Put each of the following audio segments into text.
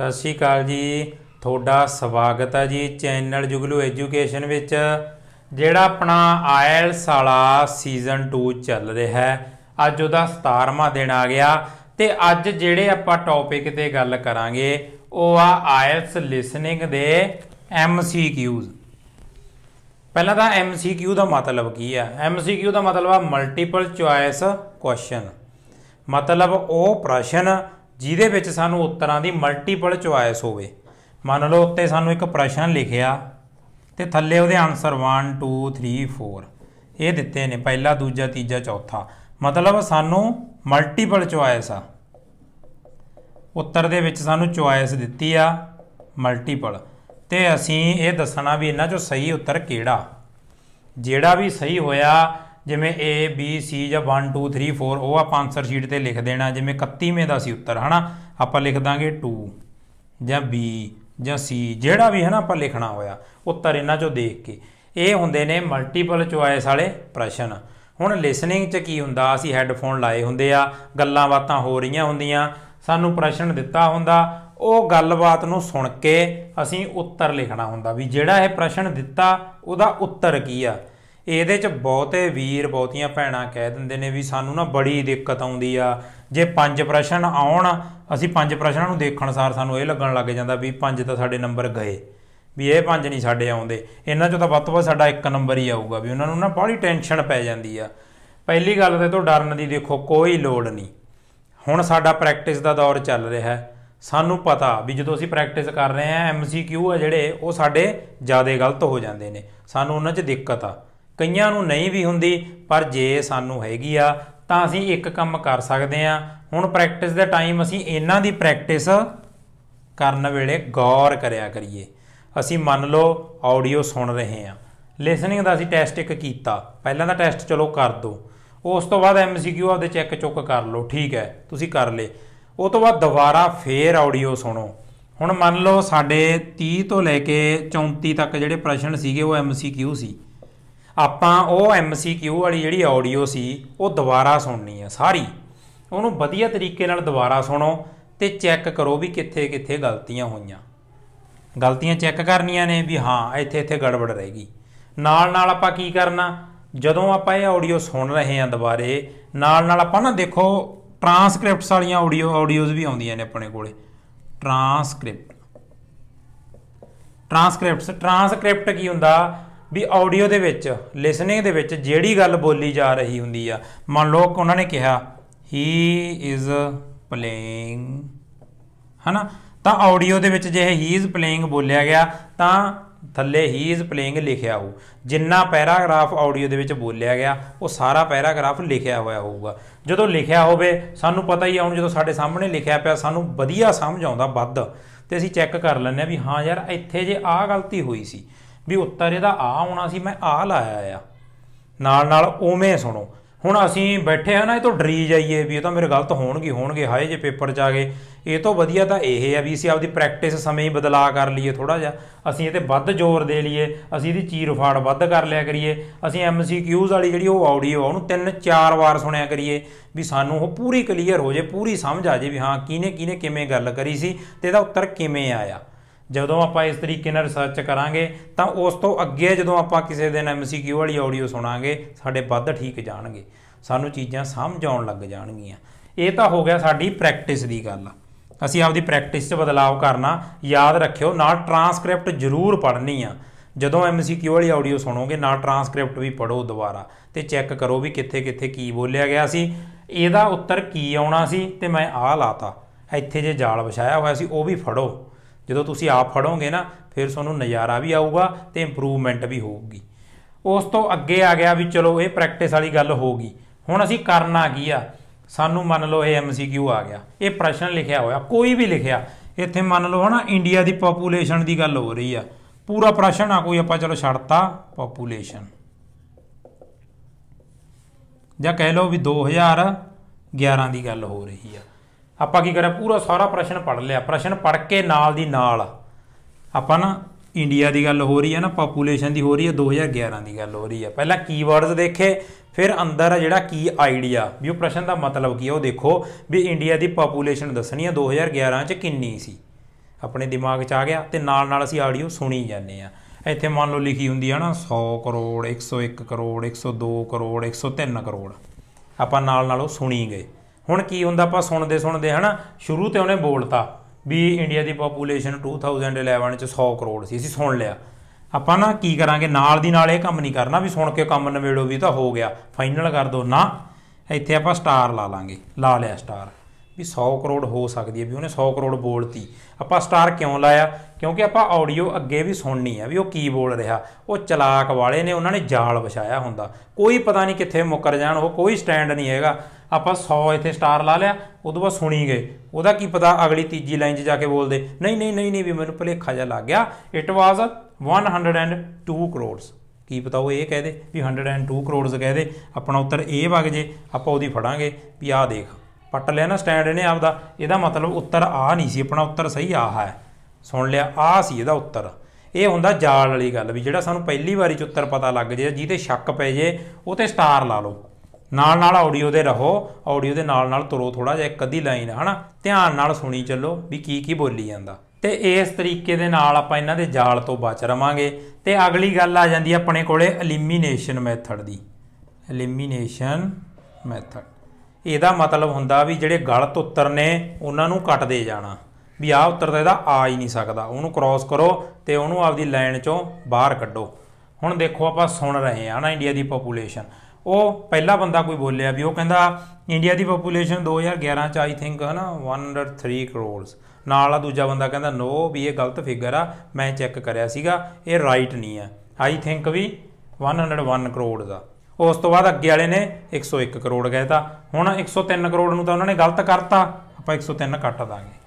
ਸਤਿ ਸ਼੍ਰੀ ਅਕਾਲ ਜੀ ਤੁਹਾਡਾ ਸਵਾਗਤ ਹੈ ਜੀ ਚੈਨਲ ਜੁਗਲੂ ਐਜੂਕੇਸ਼ਨ ਵਿੱਚ ਜਿਹੜਾ ਆਪਣਾ ਆਇਲਸ ਵਾਲਾ ਸੀਜ਼ਨ 2 ਚੱਲ ਰਿਹਾ ਹੈ ਅੱਜ ਉਹਦਾ 17ਵਾਂ ਦਿਨ ਆ ਗਿਆ ਤੇ ਅੱਜ ਜਿਹੜੇ ਆਪਾਂ ਟੌਪਿਕ ਤੇ ਗੱਲ ਕਰਾਂਗੇ ਉਹ ਆ ਆਇਲਸ ਲਿਸਨਿੰਗ ਦੇ ਐਮਸੀਕਿਊਜ਼ ਪਹਿਲਾਂ ਤਾਂ ਐਮਸੀਕਿਊ ਦਾ ਮਤਲਬ ਕੀ ਆ ਐਮਸੀਕਿਊ ਦਾ ਮਤਲਬ ਆ ਮਲਟੀਪਲ ਚੁਆਇਸ ਕੁਐਸਚਨ ਮਤਲਬ ਉਹ ਪ੍ਰਸ਼ਨ ਜਿਹਦੇ ਵਿੱਚ ਸਾਨੂੰ ਉੱਤਰਾਂ ਦੀ ਮਲਟੀਪਲ ਚੁਆਇਸ ਹੋਵੇ ਮੰਨ ਲਓ ਉੱਤੇ ਸਾਨੂੰ ਇੱਕ ਪ੍ਰਸ਼ਨ ਲਿਖਿਆ ਤੇ ਥੱਲੇ ਉਹਦੇ ਆਨਸਰ 1 2 3 4 ਇਹ ਦਿੱਤੇ ਨੇ ਪਹਿਲਾ ਦੂਜਾ ਤੀਜਾ ਚੌਥਾ ਮਤਲਬ ਸਾਨੂੰ ਮਲਟੀਪਲ ਚੁਆਇਸ ਆ ਉੱਤਰ ਦੇ ਵਿੱਚ ਸਾਨੂੰ ਚੁਆਇਸ ਦਿੱਤੀ ਆ ਮਲਟੀਪਲ ਤੇ ਅਸੀਂ ਇਹ ਦੱਸਣਾ ਵੀ ਇਹਨਾਂ ਚੋਂ ਸਹੀ ਉੱਤਰ ਕਿਹੜਾ ਜਿਹੜਾ ਵੀ ਸਹੀ ਹੋਇਆ ਜਿਵੇਂ A B C ਜਾਂ 1 2 3 4 ਉਹ ਆਪਾਂ ਆਨਸਰ ਸ਼ੀਟ ਤੇ ਲਿਖ ਦੇਣਾ ਜਿਵੇਂ 31ਵੇਂ ਦਾ ਸੀ ਉੱਤਰ ਹਨਾ ਆਪਾਂ ਲਿਖ ਦਾਂਗੇ 2 ਜਾਂ B ਜਾਂ C ਜਿਹੜਾ ਵੀ ਹੈ ਨਾ ਆਪਾਂ ਲਿਖਣਾ ਹੋਇਆ ਉੱਤਰ ਇਹਨਾਂ ਚੋਂ ਦੇਖ ਕੇ ਇਹ ਹੁੰਦੇ ਨੇ ਮਲਟੀਪਲ ਚੁਆਇਸ ਵਾਲੇ ਪ੍ਰਸ਼ਨ ਹੁਣ ਲਿਸਨਿੰਗ 'ਚ ਕੀ ਹੁੰਦਾ ਅਸੀਂ ਹੈੱਡਫੋਨ ਲਾਏ ਹੁੰਦੇ ਆ ਗੱਲਾਂ ਬਾਤਾਂ ਹੋ ਰਹੀਆਂ ਹੁੰਦੀਆਂ ਸਾਨੂੰ ਪ੍ਰਸ਼ਨ ਦਿੱਤਾ ਹੁੰਦਾ ਉਹ ਗੱਲਬਾਤ ਨੂੰ ਸੁਣ ਕੇ ਅਸੀਂ ਉੱਤਰ ਲਿਖਣਾ ਹੁੰਦਾ ਵੀ ਜਿਹੜਾ ਇਹ ਪ੍ਰਸ਼ਨ ਦਿੱਤਾ ਉਹਦਾ ਉੱਤਰ ਕੀ ਆ ਇਹਦੇ ਚ ਬਹੁਤੇ ਵੀਰ ਬਹੁਤੀਆਂ ਭੈਣਾਂ ਕਹਿ ਦਿੰਦੇ ਨੇ ਵੀ ਸਾਨੂੰ ਨਾ ਬੜੀ ਦਿੱਕਤ ਆਉਂਦੀ ਆ ਜੇ ਪੰਜ ਪ੍ਰਸ਼ਨ ਆਉਣ ਅਸੀਂ ਪੰਜ ਪ੍ਰਸ਼ਨਾਂ ਨੂੰ ਦੇਖਣ ਸਾਰ ਸਾਨੂੰ ਇਹ ਲੱਗਣ ਲੱਗ ਜਾਂਦਾ ਵੀ ਪੰਜ ਤਾਂ ਸਾਡੇ ਨੰਬਰ ਗਏ ਵੀ ਇਹ ਪੰਜ ਨਹੀਂ ਸਾਡੇ ਆਉਂਦੇ ਇਹਨਾਂ ਚੋਂ ਤਾਂ ਵੱਧ ਤੋਂ ਵੱਧ ਸਾਡਾ ਇੱਕ ਨੰਬਰ ਹੀ ਆਊਗਾ ਵੀ ਉਹਨਾਂ ਨੂੰ ਨਾ ਬੜੀ ਟੈਨਸ਼ਨ ਪੈ ਜਾਂਦੀ ਆ ਪਹਿਲੀ ਗੱਲ ਤੇ ਤੋਂ ਡਰਨ ਦੀ ਦੇਖੋ ਕੋਈ ਲੋੜ ਨਹੀਂ ਹੁਣ ਸਾਡਾ ਪ੍ਰੈਕਟਿਸ ਦਾ ਦੌਰ ਚੱਲ ਰਿਹਾ ਸਾਨੂੰ ਪਤਾ ਵੀ ਜਦੋਂ ਅਸੀਂ ਪ੍ਰੈਕਟਿਸ ਕਰ ਰਹੇ ਹਾਂ ਐਮਸੀਕਿਊ ਆ ਜਿਹੜੇ ਉਹ ਸਾਡੇ ਜ਼ਿਆਦਾ ਗਲਤ ਹੋ ਜਾਂਦੇ ਨੇ ਸਾਨੂੰ ਉਹਨਾਂ 'ਚ ਦਿੱਕਤ ਆ ਕਈਆਂ ਨੂੰ ਨਹੀਂ ਵੀ ਹੁੰਦੀ ਪਰ ਜੇ ਸਾਨੂੰ ਹੈਗੀ ਆ ਤਾਂ ਅਸੀਂ ਇੱਕ ਕੰਮ ਕਰ ਸਕਦੇ ਆ ਹੁਣ ਪ੍ਰੈਕਟਿਸ ਦੇ ਟਾਈਮ ਅਸੀਂ ਇਹਨਾਂ ਦੀ ਪ੍ਰੈਕਟਿਸ ਕਰਨ ਵੇਲੇ ਗੌਰ ਕਰਿਆ ਕਰੀਏ ਅਸੀਂ ਮੰਨ ਲਓ ਆਡੀਓ ਸੁਣ ਰਹੇ ਆ ਲਿਸਨਿੰਗ ਦਾ ਅਸੀਂ ਟੈਸਟ ਇੱਕ ਕੀਤਾ ਪਹਿਲਾਂ ਦਾ ਟੈਸਟ ਚਲੋ ਕਰ ਦੋ ਉਸ ਤੋਂ ਬਾਅਦ ਐਮਸੀਕਿਊ ਆਪਦੇ ਚੈੱਕ ਚੁੱਕ ਕਰ ਲਓ ਠੀਕ ਹੈ ਤੁਸੀਂ ਕਰ ਲੇ ਉਹ ਤੋਂ ਬਾਅਦ ਦੁਬਾਰਾ ਫੇਰ ਆਡੀਓ ਸੁਣੋ ਹੁਣ ਮੰਨ ਲਓ ਸਾਡੇ 30 ਤੋਂ ਲੈ ਕੇ 34 ਤੱਕ ਜਿਹੜੇ ਪ੍ਰਸ਼ਨ ਸੀਗੇ ਉਹ ਐਮਸੀਕਿਊ ਸੀ ਆਪਾਂ ਉਹ MCQ ਵਾਲੀ ਜਿਹੜੀ ਆਡੀਓ ਸੀ ਉਹ ਦੁਬਾਰਾ ਸੁਣਨੀ ਆ ਸਾਰੀ ਉਹਨੂੰ ਵਧੀਆ ਤਰੀਕੇ ਨਾਲ ਦੁਬਾਰਾ ਸੁਣੋ ਤੇ ਚੈੱਕ ਕਰੋ ਵੀ ਕਿੱਥੇ-ਕਿੱਥੇ ਗਲਤੀਆਂ ਹੋਈਆਂ ਗਲਤੀਆਂ ਚੈੱਕ ਕਰਨੀਆਂ ਨੇ ਵੀ ਹਾਂ ਇੱਥੇ-ਇੱਥੇ ਗੜਬੜ ਰਹੇਗੀ ਨਾਲ-ਨਾਲ ਆਪਾਂ ਕੀ ਕਰਨਾ ਜਦੋਂ ਆਪਾਂ ਇਹ ਆਡੀਓ ਸੁਣ ਰਹੇ ਹਾਂ ਦੁਬਾਰੇ ਨਾਲ-ਨਾਲ ਆਪਾਂ ਨਾ ਦੇਖੋ ਟਰਾਂਸਕ੍ਰਿਪਟਸ ਵਾਲੀਆਂ ਆਡੀਓ ਆਡੀਓਜ਼ ਵੀ ਆਉਂਦੀਆਂ ਨੇ ਆਪਣੇ ਕੋਲੇ ਟਰਾਂਸਕ੍ਰਿਪਟ ਟ੍ਰਾਂਸਕ੍ਰਿਪਟਸ ਟਰਾਂਸਕ੍ਰਿਪਟ ਕੀ ਹੁੰਦਾ ਵੀ ਆਡੀਓ ਦੇ ਵਿੱਚ ਲਿਸਨਿੰਗ ਦੇ ਵਿੱਚ ਜਿਹੜੀ ਗੱਲ ਬੋਲੀ ਜਾ ਰਹੀ ਹੁੰਦੀ ਆ ਮੰਨ ਲਓ ਉਹਨਾਂ ਨੇ ਕਿਹਾ ਹੀ ਇਜ਼ ਪਲੇਇੰਗ ਹਨਾ ਤਾਂ ਆਡੀਓ ਦੇ ਵਿੱਚ ਜੇ ਹੀ ਇਜ਼ ਪਲੇਇੰਗ ਬੋਲਿਆ ਗਿਆ ਤਾਂ ਥੱਲੇ ਹੀ ਇਜ਼ ਪਲੇਇੰਗ ਲਿਖਿਆ ਹੋ ਜਿੰਨਾ ਪੈਰਾਗ੍ਰਾਫ ਆਡੀਓ ਦੇ ਵਿੱਚ ਬੋਲਿਆ ਗਿਆ ਉਹ ਸਾਰਾ ਪੈਰਾਗ੍ਰਾਫ ਲਿਖਿਆ ਹੋਇਆ ਹੋਊਗਾ ਜਦੋਂ ਲਿਖਿਆ ਹੋਵੇ ਸਾਨੂੰ ਪਤਾ ਹੀ ਆ ਹੁਣ ਜਦੋਂ ਸਾਡੇ ਸਾਹਮਣੇ ਲਿਖਿਆ ਪਿਆ ਸਾਨੂੰ ਵਧੀਆ ਸਮਝ ਆਉਂਦਾ ਵੱਧ ਤੇ ਅਸੀਂ ਚੈੱਕ ਕਰ ਲੈਂਦੇ ਆ ਵੀ ਹਾਂ ਯਾਰ ਇੱਥੇ ਜੇ ਆਹ ਗਲਤੀ ਹੋਈ ਸੀ ਵੀ ਉੱਤਰ ਇਹਦਾ ਆ ਆਉਣਾ ਸੀ ਮੈਂ ਆ ਲਾਇਆ ਆ ਨਾਲ ਨਾਲ ਉਵੇਂ ਸੁਣੋ ਹੁਣ ਅਸੀਂ ਬੈਠੇ ਆ ਨਾ ਇਹ ਤੋਂ ਡਰੀ ਜਾਈਏ ਵੀ ਇਹ ਤਾਂ ਮੇਰੇ ਗਲਤ ਹੋਣਗੇ ਹੋਣਗੇ ਹਾਏ ਜੇ ਪੇਪਰ ਚ ਆ ਗਏ ਇਹ ਤੋਂ ਵਧੀਆ ਤਾਂ ਇਹ ਹੈ ਵੀ ਅਸੀਂ ਆਪਦੀ ਪ੍ਰੈਕਟਿਸ ਸਮੇਂ ਹੀ ਬਦਲਾ ਕਰ ਲਈਏ ਥੋੜਾ ਜਿਹਾ ਅਸੀਂ ਇਹ ਤੇ ਵੱਧ ਜ਼ੋਰ ਦੇ ਲਈਏ ਅਸੀਂ ਇਹਦੀ ਚੀਰ ਫਾੜ ਵੱਧ ਕਰ ਲਿਆ ਕਰੀਏ ਅਸੀਂ ਐਮਸੀਕਿਊਜ਼ ਵਾਲੀ ਜਿਹੜੀ ਉਹ ਆਡੀਓ ਉਹਨੂੰ ਤਿੰਨ ਚਾਰ ਵਾਰ ਸੁਣਿਆ ਕਰੀਏ ਵੀ ਸਾਨੂੰ ਉਹ ਪੂਰੀ ਕਲੀਅਰ ਹੋ ਜੇ ਪੂਰੀ ਸਮਝ ਆ ਜੇ ਵੀ ਹਾਂ ਕਿਨੇ ਕਿਨੇ ਕਿਵੇਂ ਗੱਲ ਕਰੀ ਸੀ ਤੇ ਇਹਦਾ ਉੱਤਰ ਕਿਵੇਂ ਆਇਆ ਜਦੋਂ ਆਪਾਂ ਇਸ ਤਰੀਕੇ ਨਾਲ ਰਿਸਰਚ ਕਰਾਂਗੇ ਤਾਂ ਉਸ ਤੋਂ ਅੱਗੇ ਜਦੋਂ ਆਪਾਂ ਕਿਸੇ ਦਿਨ ਐਮਸੀਕਿਊ ਵਾਲੀ ਆਡੀਓ ਸੁਣਾਂਗੇ ਸਾਡੇ ਵੱਧ ਠੀਕ ਜਾਣਗੇ ਸਾਨੂੰ ਚੀਜ਼ਾਂ ਸਮਝ ਆਉਣ ਲੱਗ ਜਾਣਗੀਆਂ ਇਹ ਤਾਂ ਹੋ ਗਿਆ ਸਾਡੀ ਪ੍ਰੈਕਟਿਸ ਦੀ ਗੱਲ ਅਸੀਂ ਆਪਦੀ ਪ੍ਰੈਕਟਿਸ 'ਚ ਬਦਲਾਅ ਕਰਨਾ ਯਾਦ ਰੱਖਿਓ ਨਾਲ ਟਰਾਂਸਕ੍ਰਿਪਟ ਜ਼ਰੂਰ ਪੜ੍ਹਨੀ ਆ ਜਦੋਂ ਐਮਸੀਕਿਊ ਵਾਲੀ ਆਡੀਓ ਸੁਣੋਗੇ ਨਾਲ ਟਰਾਂਸਕ੍ਰਿਪਟ ਵੀ ਪੜੋ ਦੁਬਾਰਾ ਤੇ ਚੈੱਕ ਕਰੋ ਵੀ ਕਿੱਥੇ-ਕਿੱਥੇ ਕੀ ਬੋਲਿਆ ਗਿਆ ਸੀ ਇਹਦਾ ਉੱਤਰ ਕੀ ਆਉਣਾ ਸੀ ਤੇ ਮੈਂ ਆਹ ਲਾਤਾ ਇੱਥੇ ਜੇ ਜਾਲ ਵਿਛਾਇਆ ਹੋਇਆ ਸੀ ਉਹ ਵੀ ਫੜੋ ਜਦੋਂ ਤੁਸੀਂ ਆਪ ਫੜੋਗੇ ਨਾ ਫਿਰ ਤੁਹਾਨੂੰ ਨਜ਼ਾਰਾ ਵੀ ਆਊਗਾ ਤੇ ਇੰਪਰੂਵਮੈਂਟ ਵੀ ਹੋਊਗੀ ਉਸ ਤੋਂ ਅੱਗੇ ਆ ਗਿਆ ਵੀ ਚਲੋ ਇਹ ਪ੍ਰੈਕਟਿਸ ਵਾਲੀ ਗੱਲ ਹੋ ਗਈ ਹੁਣ ਅਸੀਂ ਕਰਨਾ ਕੀ ਆ ਸਾਨੂੰ ਮੰਨ ਲਓ ਇਹ ਐਮਸੀਕਿਊ ਆ ਗਿਆ ਇਹ ਪ੍ਰਸ਼ਨ ਲਿਖਿਆ ਹੋਇਆ ਕੋਈ ਵੀ ਲਿਖਿਆ ਇੱਥੇ ਮੰਨ ਲਓ ਹਨਾ ਇੰਡੀਆ ਦੀ ਪੋਪੂਲੇਸ਼ਨ ਦੀ ਗੱਲ ਹੋ ਰਹੀ ਆ ਪੂਰਾ ਪ੍ਰਸ਼ਨ ਆ ਕੋਈ ਆਪਾਂ ਚਲੋ ਛੱਡਤਾ ਪੋਪੂਲੇਸ਼ਨ ਜਾਂ ਕਹਿ ਲਓ ਵੀ 2011 ਦੀ ਗੱਲ ਹੋ ਰਹੀ ਆ ਆਪਾਂ ਕੀ ਕਰਾਂ ਪੂਰਾ ਸਾਰਾ ਪ੍ਰਸ਼ਨ ਪੜ ਲਿਆ ਪ੍ਰਸ਼ਨ ਪੜ ਕੇ ਨਾਲ ਦੀ ਨਾਲ ਆਪਾਂ ਨਾ ਇੰਡੀਆ ਦੀ ਗੱਲ ਹੋ ਰਹੀ ਹੈ ਨਾ ਪਾਪੂਲੇਸ਼ਨ ਦੀ ਹੋ ਰਹੀ ਹੈ 2011 ਦੀ ਗੱਲ ਹੋ ਰਹੀ ਹੈ ਪਹਿਲਾਂ ਕੀਵਰਡਸ ਦੇਖੇ ਫਿਰ ਅੰਦਰ ਜਿਹੜਾ ਕੀ ਆਈਡੀਆ ਵੀ ਉਹ ਪ੍ਰਸ਼ਨ ਦਾ ਮਤਲਬ ਕੀ ਹੈ ਉਹ ਦੇਖੋ ਵੀ ਇੰਡੀਆ ਦੀ ਪਾਪੂਲੇਸ਼ਨ ਦੱਸਣੀ ਹੈ 2011 ਚ ਕਿੰਨੀ ਸੀ ਆਪਣੇ ਦਿਮਾਗ 'ਚ ਆ ਗਿਆ ਤੇ ਨਾਲ ਨਾਲ ਅਸੀਂ ਆਡੀਓ ਸੁਣੀ ਜਾਂਦੇ ਆ ਇੱਥੇ ਮੰਨ ਲਓ ਲਿਖੀ ਹੁੰਦੀ ਹੈ ਨਾ 100 ਕਰੋੜ 101 ਕਰੋੜ 102 ਕਰੋੜ 103 ਕਰੋੜ ਆਪਾਂ ਨਾਲ ਨਾਲ ਉਹ ਸੁਣੀ ਗਏ ਹੁਣ ਕੀ ਹੁੰਦਾ ਆਪਾਂ ਸੁਣਦੇ ਸੁਣਦੇ ਹਨਾ ਸ਼ੁਰੂ ਤੇ ਉਹਨੇ ਬੋਲਤਾ ਵੀ ਇੰਡੀਆ ਦੀ ਪੋਪੂਲੇਸ਼ਨ 2011 ਚ 100 ਕਰੋੜ ਸੀ ਅਸੀਂ ਸੁਣ ਲਿਆ ਆਪਾਂ ਨਾ ਕੀ ਕਰਾਂਗੇ ਨਾਲ ਦੀ ਨਾਲ ਇਹ ਕੰਮ ਨਹੀਂ ਕਰਨਾ ਵੀ ਸੁਣ ਕੇ ਕੰਮ ਨਵੇੜੋ ਵੀ ਤਾਂ ਹੋ ਗਿਆ ਫਾਈਨਲ ਕਰ ਦੋ ਨਾ ਇੱਥੇ ਆਪਾਂ ਸਟਾਰ ਲਾ ਲਾਂਗੇ ਲਾ ਲਿਆ ਸਟਾਰ ਵੀ 100 ਕਰੋੜ ਹੋ ਸਕਦੀ ਹੈ ਵੀ ਉਹਨੇ 100 ਕਰੋੜ ਬੋਲਤੀ ਆਪਾਂ ਸਟਾਰ ਕਿਉਂ ਲਾਇਆ ਕਿਉਂਕਿ ਆਪਾਂ ਆਡੀਓ ਅੱਗੇ ਵੀ ਸੁਣਨੀ ਹੈ ਵੀ ਉਹ ਕੀ ਬੋਲ ਰਿਹਾ ਉਹ ਚਲਾਕ ਵਾਲੇ ਨੇ ਉਹਨਾਂ ਨੇ ਜਾਲ ਵਿਛਾਇਆ ਹੁੰਦਾ ਕੋਈ ਪਤਾ ਨਹੀਂ ਕਿੱਥੇ ਮੁੱਕਰ ਜਾਣ ਉਹ ਕੋਈ ਸਟੈਂਡ ਨਹੀਂ ਹੈਗਾ ਆਪਾਂ 100 ਇੱਥੇ ਸਟਾਰ ਲਾ ਲਿਆ ਉਦੋਂ ਬਾਅਦ ਸੁਣੀ ਗਏ ਉਹਦਾ ਕੀ ਪਤਾ ਅਗਲੀ ਤੀਜੀ ਲਾਈਨ 'ਚ ਜਾ ਕੇ ਬੋਲਦੇ ਨਹੀਂ ਨਹੀਂ ਨਹੀਂ ਨਹੀਂ ਵੀ ਮੈਨੂੰ ਭਲੇਖਾ ਜਿਹਾ ਲੱਗ ਗਿਆ ਇਟ ਵਾਸ 102 ਕਰੋੜਸ ਕੀ ਪਤਾ ਉਹ ਇਹ ਦੇ ਵੀ 102 ਕਰੋੜਸ ਦੇ ਆਪਣਾ ਉੱਤਰ ਇਹ ਵਗ ਜੇ ਆਪਾਂ ਉਹਦੀ ਫੜਾਂਗੇ ਵੀ ਆਹ ਦੇਖ ਪੱਟ ਲਿਆ ਨਾ ਸਟੈਂਡ ਇਹਨੇ ਆਪਦਾ ਇਹਦਾ ਮਤਲਬ ਉੱਤਰ ਆ ਨਹੀਂ ਸੀ ਆਪਣਾ ਉੱਤਰ ਸਹੀ ਆਹ ਹੈ ਸੁਣ ਲਿਆ ਆ ਸੀ ਇਹਦਾ ਉੱਤਰ ਇਹ ਹੁੰਦਾ ਜਾਲ ਵਾਲੀ ਗੱਲ ਵੀ ਜਿਹੜਾ ਸਾਨੂੰ ਪਹਿਲੀ ਵਾਰੀ ਚ ਉੱਤਰ ਪਤਾ ਲੱਗ ਜੇ ਜਿਹਦੇ ਸ਼ੱਕ ਪੈ ਜੇ ਉਹ ਤੇ ਸਟਾਰ ਲਾ ਲਓ ਨਾਲ ਨਾਲ ਆਡੀਓ ਦੇ ਰਹੋ ਆਡੀਓ ਦੇ ਨਾਲ ਨਾਲ ਤੁਰੋ ਥੋੜਾ ਜਿਹਾ ਇੱਕ ਅੱਧੀ ਲਾਈਨ ਹਨਾ ਧਿਆਨ ਨਾਲ ਸੁਣੀ ਚੱਲੋ ਵੀ ਕੀ ਕੀ ਬੋਲੀ ਜਾਂਦਾ ਤੇ ਇਸ ਤਰੀਕੇ ਦੇ ਨਾਲ ਆਪਾਂ ਇਹਨਾਂ ਦੇ ਜਾਲ ਤੋਂ ਬਚ ਰਵਾਂਗੇ ਤੇ ਅਗਲੀ ਗੱਲ ਆ ਜਾਂਦੀ ਹੈ ਆਪਣੇ ਕੋਲੇ ਐਲੀਮੀਨੇਸ਼ਨ ਮੈਥਡ ਦੀ ਐਲੀਮੀਨੇਸ਼ਨ ਮੈਥਡ ਇਹਦਾ ਮਤਲਬ ਹੁੰਦਾ ਵੀ ਜਿਹੜੇ ਗਲਤ ਉੱਤਰ ਨੇ ਉਹਨਾਂ ਨੂੰ ਕੱਟ ਦੇ ਜਾਣਾ ਵੀ ਆ ਉੱਤਰ ਤਾਂ ਇਹਦਾ ਆ ਹੀ ਨਹੀਂ ਸਕਦਾ ਉਹਨੂੰ ਕ੍ਰਾਸ ਕਰੋ ਤੇ ਉਹਨੂੰ ਆਪਦੀ ਲਾਈਨ ਚੋਂ ਬਾਹਰ ਕੱਢੋ ਹੁਣ ਦੇਖੋ ਆਪਾਂ ਸੁਣ ਰਹੇ ਹਾਂ ਨਾ ਇੰਡੀਆ ਦੀ ਪੋਪੂਲੇਸ਼ਨ ਉਹ ਪਹਿਲਾ ਬੰਦਾ ਕੋਈ ਬੋਲਿਆ ਵੀ ਉਹ ਕਹਿੰਦਾ ਇੰਡੀਆ ਦੀ ਪੋਪੂਲੇਸ਼ਨ 2011 ਚ ਆਈ ਥਿੰਕ ਹਨਾ 103 ਕਰੋੜਸ ਨਾਲ ਆ ਦੂਜਾ ਬੰਦਾ ਕਹਿੰਦਾ ਨੋ ਵੀ ਇਹ ਗਲਤ ਫਿਗਰ ਆ ਮੈਂ ਚੈੱਕ ਕਰਿਆ ਸੀਗਾ ਇਹ ਰਾਈਟ ਨਹੀਂ ਆ ਆਈ ਥਿੰਕ ਵੀ 101 ਕਰੋੜ ਦਾ ਉਸ ਤੋਂ ਬਾਅਦ ਅੱਗੇ ਵਾਲੇ ਨੇ 101 ਕਰੋੜ ਕਹਿਤਾ ਹੁਣ 103 ਕਰੋੜ ਨੂੰ ਤਾਂ ਉਹਨਾਂ ਨੇ ਗਲਤ ਕਰਤਾ ਆਪਾਂ 103 ਕੱਟ ਦਾਂਗੇ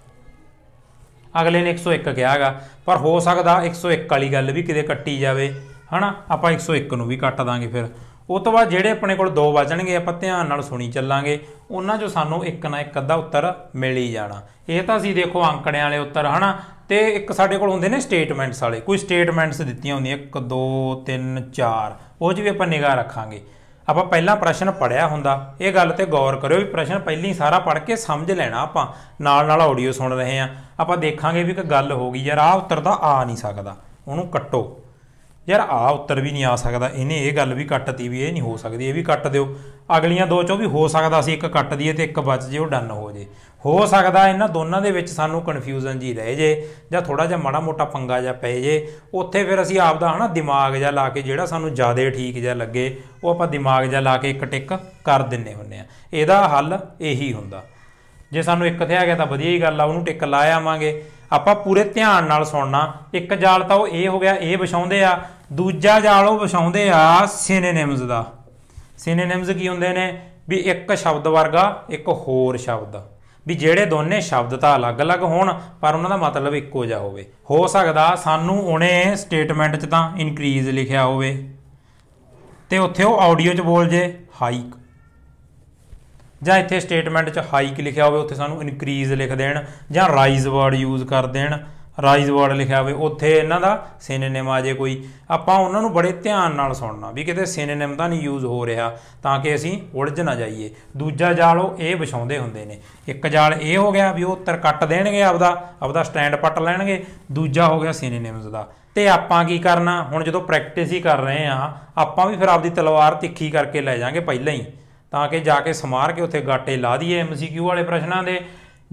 ਅਗਲੇ ਨੇ 101 ਕਿਹਾਗਾ ਪਰ ਹੋ ਸਕਦਾ 101 ਵਾਲੀ ਗੱਲ ਵੀ ਕਿਤੇ ਕੱਟੀ ਜਾਵੇ ਹਨਾ ਆਪਾਂ 101 ਨੂੰ ਵੀ ਕੱਟ ਦਾਂਗੇ ਫਿਰ ਉਸ ਤੋਂ ਬਾਅਦ ਜਿਹੜੇ ਆਪਣੇ ਕੋਲ ਦੋ ਵਜਣਗੇ ਆਪਾਂ ਧਿਆਨ ਨਾਲ ਸੁਣੀ ਚੱਲਾਂਗੇ ਉਹਨਾਂ ਚੋਂ ਸਾਨੂੰ ਇੱਕ ਨਾ ਇੱਕ ਅੱਧਾ ਉੱਤਰ ਮਿਲ ਹੀ ਜਾਣਾ ਇਹ ਤਾਂ ਅਸੀਂ ਦੇਖੋ ਅੰਕੜਿਆਂ ਵਾਲੇ ਉੱਤਰ ਹਨਾ ਤੇ ਇੱਕ ਸਾਡੇ ਕੋਲ ਹੁੰਦੇ ਨੇ ਸਟੇਟਮੈਂਟਸ ਵਾਲੇ ਕੋਈ ਸਟੇਟਮੈਂਟਸ ਦਿੱਤੀਆਂ ਹੁੰਦੀਆਂ 1 2 3 4 ਉਹ 'ਚ ਵੀ ਆਪਾਂ ਨਿਗਾਹ ਰੱਖਾਂਗੇ ਆਪਾਂ ਪਹਿਲਾਂ ਪ੍ਰਸ਼ਨ ਪੜਿਆ ਹੁੰਦਾ ਇਹ ਗੱਲ ਤੇ ਗੌਰ ਕਰਿਓ ਵੀ ਪ੍ਰਸ਼ਨ ਪਹਿਲਾਂ ਸਾਰਾ ਪੜ ਕੇ ਸਮਝ ਲੈਣਾ ਆਪਾਂ ਨਾਲ ਨਾਲ ਆਡੀਓ ਸੁਣ ਰਹੇ ਆ ਆਪਾਂ ਦੇਖਾਂਗੇ ਵੀ ਇੱਕ ਗੱਲ ਹੋ ਗਈ ਯਾਰ ਆ ਉੱਤਰ ਦਾ ਆ ਨਹੀਂ ਸਕਦਾ ਉਹਨੂੰ ਕੱਟੋ ਯਾਰ ਆ ਉੱਤਰ ਵੀ ਨਹੀਂ ਆ ਸਕਦਾ ਇਹਨੇ ਇਹ ਗੱਲ ਵੀ ਕੱਟਤੀ ਵੀ ਇਹ ਨਹੀਂ ਹੋ ਸਕਦੀ ਇਹ ਵੀ ਕੱਟ ਦਿਓ ਅਗਲੀਆਂ ਦੋ ਚੋਂ ਵੀ ਹੋ ਸਕਦਾ ਸੀ ਇੱਕ ਕੱਟ ਦਈਏ ਤੇ ਇੱਕ ਬਚ ਜੇ ਉਹ ਡਨ ਹੋ ਜੇ ਹੋ ਸਕਦਾ ਇਹਨਾਂ ਦੋਨਾਂ ਦੇ ਵਿੱਚ ਸਾਨੂੰ ਕਨਫਿਊਜ਼ਨ ਜੀ ਰਹਿ ਜੇ ਜਾਂ ਥੋੜਾ ਜਿਹਾ ਮਾੜਾ ਮੋਟਾ ਪੰਗਾ ਜਾਂ ਪੈ ਜੇ ਉੱਥੇ ਫਿਰ ਅਸੀਂ ਆਪ ਦਾ ਹਨਾ ਦਿਮਾਗ ਜਾਂ ਲਾ ਕੇ ਜਿਹੜਾ ਸਾਨੂੰ ਜ਼ਿਆਦਾ ਠੀਕ ਜਾਂ ਲੱਗੇ ਉਹ ਆਪਾਂ ਦਿਮਾਗ ਜਾਂ ਲਾ ਕੇ ਇੱਕ ਟਿਕ ਕਰ ਦਿੰਨੇ ਹੁੰਨੇ ਆ ਇਹਦਾ ਹੱਲ ਇਹੀ ਹੁੰਦਾ ਜੇ ਸਾਨੂੰ ਇੱਕ ਥਿਆ ਆ ਗਿਆ ਤਾਂ ਵਧੀਆ ਹੀ ਗੱਲ ਆ ਉਹਨੂੰ ਟਿਕ ਲਾ ਆਵਾਂਗੇ ਆਪਾਂ ਪੂਰੇ ਧਿਆਨ ਨਾਲ ਸੁਣਨਾ ਇੱਕ ਜਾਲ ਤਾਂ ਉਹ ਇਹ ਹੋ ਗਿਆ ਇਹ ਵਿਛਾਉਂਦੇ ਆ ਦੂਜਾ ਜਾਲ ਉਹ ਵਿਛਾਉਂਦੇ ਆ ਸਿਨੋਨਿਮਸ ਦਾ ਸਿਨੋਨਿਮਸ ਕੀ ਹੁੰਦੇ ਨੇ ਵੀ ਇੱਕ ਸ਼ਬਦ ਵਰਗਾ ਇੱਕ ਹੋਰ ਸ਼ਬਦ ਵੀ ਜਿਹੜੇ ਦੋਨੇ ਸ਼ਬਦ ਤਾਂ ਅਲੱਗ-ਅਲੱਗ ਹੋਣ ਪਰ ਉਹਨਾਂ ਦਾ ਮਤਲਬ ਇੱਕੋ ਜਿਹਾ ਹੋਵੇ ਹੋ ਸਕਦਾ ਸਾਨੂੰ ਉਹਨੇ ਸਟੇਟਮੈਂਟ 'ਚ ਤਾਂ ਇਨਕਰੀਜ਼ ਲਿਖਿਆ ਹੋਵੇ ਤੇ ਉੱਥੇ ਉਹ ਆਡੀਓ 'ਚ ਬੋਲ ਜੇ ਹਾਈਕ ਜਾਂ ਇੱਥੇ ਸਟੇਟਮੈਂਟ 'ਚ ਹਾਈਕ ਲਿਖਿਆ ਹੋਵੇ ਉੱਥੇ ਸਾਨੂੰ ਇਨਕਰੀਜ਼ ਲਿਖ ਦੇਣ ਜਾਂ ਰਾਈਜ਼ ਵਰਡ ਯੂਜ਼ ਕਰ ਦੇਣ ਰਾਈਜ਼ਵਾੜ ਲਿਖਿਆ ਹੋਵੇ ਉੱਥੇ ਇਹਨਾਂ ਦਾ ਸਿਨੋਨਿਮ ਆ ਜੇ ਕੋਈ ਆਪਾਂ ਉਹਨਾਂ ਨੂੰ ਬੜੇ ਧਿਆਨ ਨਾਲ ਸੁਣਨਾ ਵੀ ਕਿਤੇ ਸਿਨੋਨਿਮ ਤਾਂ ਨਹੀਂ ਯੂਜ਼ ਹੋ ਰਿਹਾ ਤਾਂ ਕਿ ਅਸੀਂ ਉਲਝ ਨਾ ਜਾਈਏ ਦੂਜਾ ਜਾਲ ਉਹ ਇਹ ਵਿਛਾਉਂਦੇ ਹੁੰਦੇ ਨੇ ਇੱਕ ਜਾਲ ਇਹ ਹੋ ਗਿਆ ਵੀ ਉਹ ਉੱਤਰ ਕੱਟ ਦੇਣਗੇ ਆਪਦਾ ਆਪਦਾ ਸਟੈਂਡ ਪੱਟ ਲੈਣਗੇ ਦੂਜਾ ਹੋ ਗਿਆ ਸਿਨੋਨਿਮਸ ਦਾ ਤੇ ਆਪਾਂ ਕੀ ਕਰਨਾ ਹੁਣ ਜਦੋਂ ਪ੍ਰੈਕਟਿਸ ਹੀ ਕਰ ਰਹੇ ਆ ਆਪਾਂ ਵੀ ਫਿਰ ਆਪਦੀ ਤਲਵਾਰ ਤਿੱਖੀ ਕਰਕੇ ਲੈ ਜਾਾਂਗੇ ਪਹਿਲਾਂ ਹੀ ਤਾਂ ਕਿ ਜਾ ਕੇ ਸਮਾਰ ਕੇ ਉੱਥੇ ਗਾਟੇ ਲਾ ਦਈਏ ਐਮਸੀਕਿਊ ਵਾਲੇ ਪ੍ਰਸ਼ਨਾਂ ਦੇ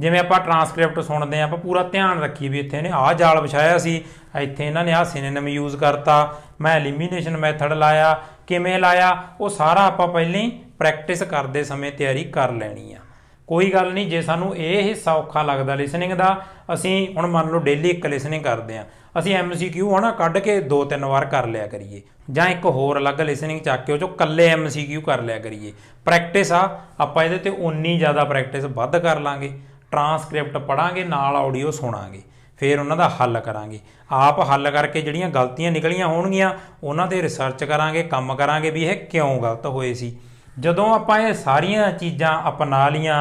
ਜਿਵੇਂ ਆਪਾਂ ਟਰਾਂਸਕ੍ਰਿਪਟ ਸੁਣਦੇ ਆਂ ਆਪਾਂ ਪੂਰਾ ਧਿਆਨ ਰੱਖੀ ਵੀ ਇੱਥੇ ਇਹਨੇ ਆਹ ਜਾਲ ਵਿਛਾਇਆ ਸੀ ਇੱਥੇ ਇਹਨਾਂ ਨੇ ਆਹ ਸਿਨੋਨਿਮ ਯੂਜ਼ ਕਰਤਾ ਮੈਂ ਐਲੀਮੀਨੇਸ਼ਨ ਮੈਥਡ ਲਾਇਆ ਕਿਵੇਂ ਲਾਇਆ ਉਹ ਸਾਰਾ ਆਪਾਂ ਪਹਿਲਾਂ ਹੀ ਪ੍ਰੈਕਟਿਸ ਕਰਦੇ ਸਮੇਂ ਤਿਆਰੀ ਕਰ ਲੈਣੀ ਆ ਕੋਈ ਗੱਲ ਨਹੀਂ ਜੇ ਸਾਨੂੰ ਇਹ ਹਿੱਸਾ ਔਖਾ ਲੱਗਦਾ ਲਿਸਨਿੰਗ ਦਾ ਅਸੀਂ ਹੁਣ ਮੰਨ ਲਓ ਡੇਲੀ ਇੱਕ ਲਿਸਨਿੰਗ ਕਰਦੇ ਆਂ ਅਸੀਂ ਐਮਸੀਕਿਊ ਹਨਾ ਕੱਢ ਕੇ ਦੋ ਤਿੰਨ ਵਾਰ ਕਰ ਲਿਆ ਕਰੀਏ ਜਾਂ ਇੱਕ ਹੋਰ ਅਲੱਗ ਲਿਸਨਿੰਗ ਚੱਕ ਕੇ ਉਹ ਚੋਂ ਕੱਲੇ ਐਮਸੀਕਿਊ ਕਰ ਲਿਆ ਕਰੀਏ ਪ੍ਰੈਕਟਿਸ ਆ ਆਪਾਂ ਇਹਦੇ ਤੇ ਓਨੀ ਜ਼ਿਆਦਾ ਪ੍ਰੈਕਟਿਸ ਵੱਧ ਕਰ ਲਾਂਗੇ ਟਰਾਂਸਕ੍ਰਿਪਟ ਪੜਾਂਗੇ ਨਾਲ ਆਡੀਓ ਸੁਣਾਂਗੇ ਫਿਰ ਉਹਨਾਂ ਦਾ ਹੱਲ ਕਰਾਂਗੇ ਆਪ ਹੱਲ ਕਰਕੇ ਜਿਹੜੀਆਂ ਗਲਤੀਆਂ ਨਿਕਲੀਆਂ ਹੋਣਗੀਆਂ ਉਹਨਾਂ ਤੇ ਰਿਸਰਚ ਕਰਾਂਗੇ ਕੰਮ ਕਰਾਂਗੇ ਵੀ ਇਹ ਕਿਉਂ ਗਲਤ ਹੋਏ ਸੀ ਜਦੋਂ ਆਪਾਂ ਇਹ ਸਾਰੀਆਂ ਚੀਜ਼ਾਂ ਅਪਣਾ ਲੀਆਂ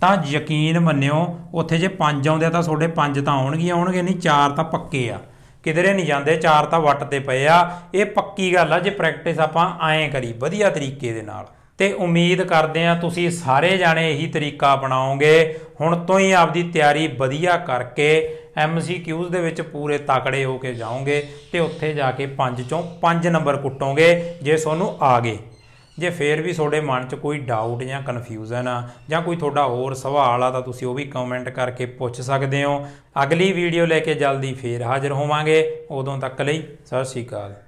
ਤਾਂ ਯਕੀਨ ਮੰਨਿਓ ਉੱਥੇ ਜੇ ਪੰਜ ਆਉਂਦੇ ਤਾਂ ਤੁਹਾਡੇ ਪੰਜ ਤਾਂ ਆਉਣਗੇ ਆਉਣਗੇ ਨਹੀਂ ਚਾਰ ਤਾਂ ਪੱਕੇ ਆ ਕਿਧਰੇ ਨਹੀਂ ਜਾਂਦੇ ਚਾਰ ਤਾਂ ਵੱਟ ਤੇ ਪਏ ਆ ਇਹ ਪੱਕੀ ਗੱਲ ਆ ਜੇ ਪ੍ਰੈਕਟਿਸ ਆਪਾਂ ਐਂ ਕਰੀ ਵਧੀਆ ਤਰੀਕੇ ਦੇ ਨਾਲ ਤੇ ਉਮੀਦ ਕਰਦੇ ਆ ਤੁਸੀਂ ਸਾਰੇ ਜਾਣੇ ਇਹੀ ਤਰੀਕਾ ਬਣਾਓਗੇ ਹੁਣ ਤੋਂ ਹੀ ਆਪਦੀ ਤਿਆਰੀ ਵਧੀਆ ਕਰਕੇ ਐਮਸੀਕਿਊਜ਼ ਦੇ ਵਿੱਚ ਪੂਰੇ ਤਕੜੇ ਹੋ ਕੇ ਜਾਓਗੇ ਤੇ ਉੱਥੇ ਜਾ ਕੇ 5 ਚੋਂ 5 ਨੰਬਰ ਕੁੱਟੋਗੇ ਜੇ ਤੁਹਾਨੂੰ ਆ ਗਏ ਜੇ ਫੇਰ ਵੀ ਤੁਹਾਡੇ ਮਨ 'ਚ ਕੋਈ ਡਾਊਟ ਜਾਂ ਕਨਫਿਊਜ਼ਨ ਆ ਜਾਂ ਕੋਈ ਤੁਹਾਡਾ ਹੋਰ ਸਵਾਲ ਆ ਤਾਂ ਤੁਸੀਂ ਉਹ ਵੀ ਕਮੈਂਟ ਕਰਕੇ ਪੁੱਛ ਸਕਦੇ ਹੋ ਅਗਲੀ ਵੀਡੀਓ ਲੈ ਕੇ ਜਲਦੀ ਫੇਰ ਹਾਜ਼ਰ ਹੋਵਾਂਗੇ ਉਦੋਂ ਤੱਕ ਲਈ ਸਤਿ ਸ਼੍ਰੀ ਅਕਾਲ